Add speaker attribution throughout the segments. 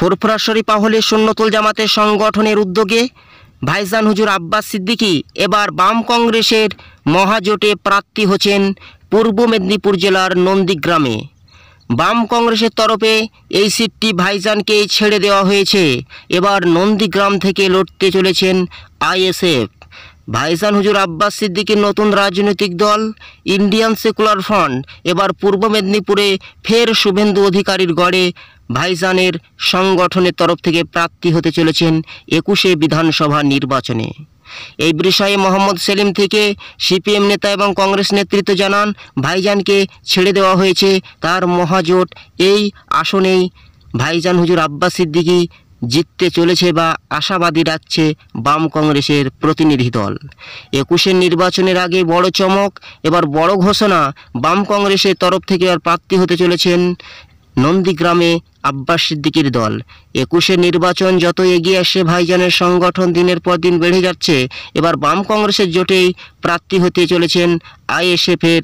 Speaker 1: ফুরফুরা শরীফা হলে সুন্নতুল জামাতের সংগঠনের উদ্যোগে ভাইজান হুজুর আব্বাস সিদ্দিকী এবার বাম কংগ্রেসের মহাজোটে প্রার্থী হচ্ছেন পূর্ব মেদিনীপুর জেলার নন্দীগ্রামে বাম কংগ্রেসের তরফে এই সিটটি ভাইজানকেই ছেড়ে দেওয়া হয়েছে এবার নন্দীগ্রাম থেকে লড়তে চলেছেন আইএসএফ ভাইসান হুজুর আব্বাস সিদ্দিকীর নতুন রাজনৈতিক দল ইন্ডিয়ান সেকুলার ফ্রন্ট এবার পূর্ব মেদিনীপুরে ফের শুভেন্দু অধিকারীর গড়ে ভাইজানের সংগঠনের তরফ থেকে প্রার্থী হতে চলেছেন একুশে বিধানসভা নির্বাচনে এই বিষয়ে মোহাম্মদ সেলিম থেকে সিপিএম নেতা এবং কংগ্রেস নেতৃত্ব জানান ভাইজানকে ছেড়ে দেওয়া হয়েছে তার মহাজোট এই আসনেই ভাইজান হুজুর আব্বাস সিদ্দিকী জিততে চলেছে বা আশাবাদী রাখছে বাম কংগ্রেসের প্রতিনিধি দল একুশের নির্বাচনের আগে বড় চমক এবার বড় ঘোষণা বাম কংগ্রেসের তরফ থেকে আর প্রার্থী হতে চলেছেন নন্দীগ্রামে আব্বাস সিদ্দিকির দল একুশের নির্বাচন যত এগিয়ে আসে ভাইজানের সংগঠন দিনের পর দিন বেড়ে যাচ্ছে এবার বাম কংগ্রেসের জোটেই প্রার্থী হতে চলেছেন আইএসএফের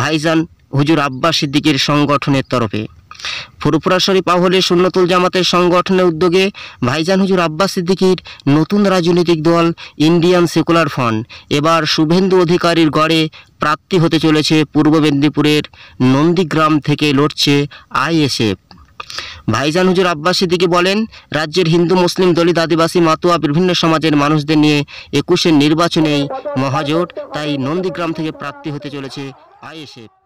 Speaker 1: ভাইজান হুজুর আব্বাস সিদ্দিকির সংগঠনের তরফে ফুরফুরা শরীফ আহলে সুন্নতুল জামাতের সংগঠনের উদ্যোগে ভাইজান হুজুর আব্বাস সিদ্দিকির নতুন রাজনৈতিক দল ইন্ডিয়ান সেকুলার ফ্রন্ট এবার শুভেন্দু অধিকারীর গড়ে প্রাপ্তি হতে চলেছে পূর্ব মেদিনীপুরের নন্দীগ্রাম থেকে লড়ছে আইএসএফ ভাইজান হুজুর আব্বাস সিদ্দিকি বলেন রাজ্যের হিন্দু মুসলিম দলিত আদিবাসী মাতুয়া বিভিন্ন সমাজের মানুষদের নিয়ে একুশের নির্বাচনেই মহাজোট তাই নন্দীগ্রাম থেকে প্রাপ্তি হতে চলেছে আইএসএফ